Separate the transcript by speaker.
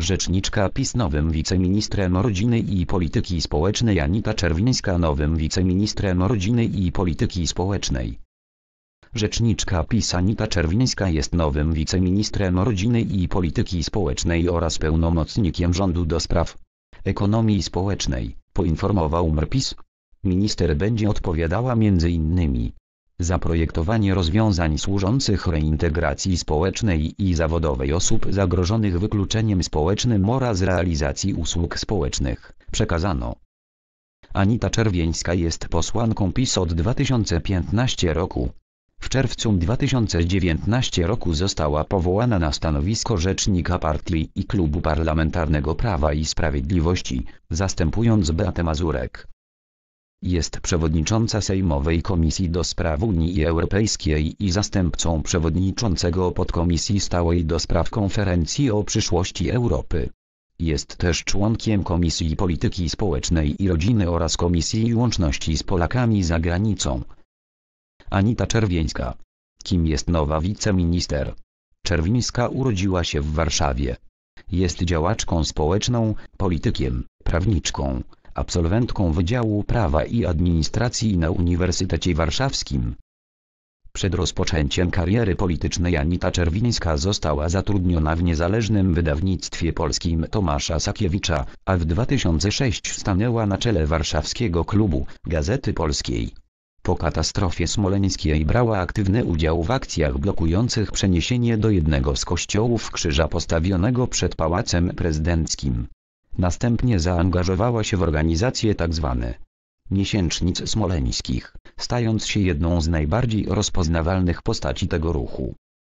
Speaker 1: Rzeczniczka PiS nowym wiceministrem rodziny i polityki społecznej Anita Czerwińska nowym wiceministrem rodziny i polityki społecznej. Rzeczniczka PiS Anita Czerwińska jest nowym wiceministrem rodziny i polityki społecznej oraz pełnomocnikiem rządu do spraw ekonomii społecznej, poinformował MRPIS. Minister będzie odpowiadała m.in zaprojektowanie rozwiązań służących reintegracji społecznej i zawodowej osób zagrożonych wykluczeniem społecznym oraz realizacji usług społecznych, przekazano. Anita Czerwieńska jest posłanką PiS od 2015 roku. W czerwcu 2019 roku została powołana na stanowisko rzecznika partii i klubu parlamentarnego Prawa i Sprawiedliwości, zastępując Beatę Mazurek. Jest przewodnicząca Sejmowej Komisji do Spraw Unii Europejskiej i zastępcą przewodniczącego podkomisji stałej do spraw konferencji o przyszłości Europy. Jest też członkiem Komisji Polityki Społecznej i Rodziny oraz Komisji Łączności z Polakami za granicą. Anita Czerwieńska. Kim jest nowa wiceminister? Czerwińska urodziła się w Warszawie. Jest działaczką społeczną, politykiem, prawniczką, absolwentką Wydziału Prawa i Administracji na Uniwersytecie Warszawskim. Przed rozpoczęciem kariery politycznej Anita Czerwińska została zatrudniona w niezależnym wydawnictwie polskim Tomasza Sakiewicza, a w 2006 stanęła na czele warszawskiego klubu Gazety Polskiej. Po katastrofie smoleńskiej brała aktywny udział w akcjach blokujących przeniesienie do jednego z kościołów krzyża postawionego przed Pałacem Prezydenckim. Następnie zaangażowała się w organizację tzw. Tak miesięcznic Smoleńskich, stając się jedną z najbardziej rozpoznawalnych postaci tego ruchu.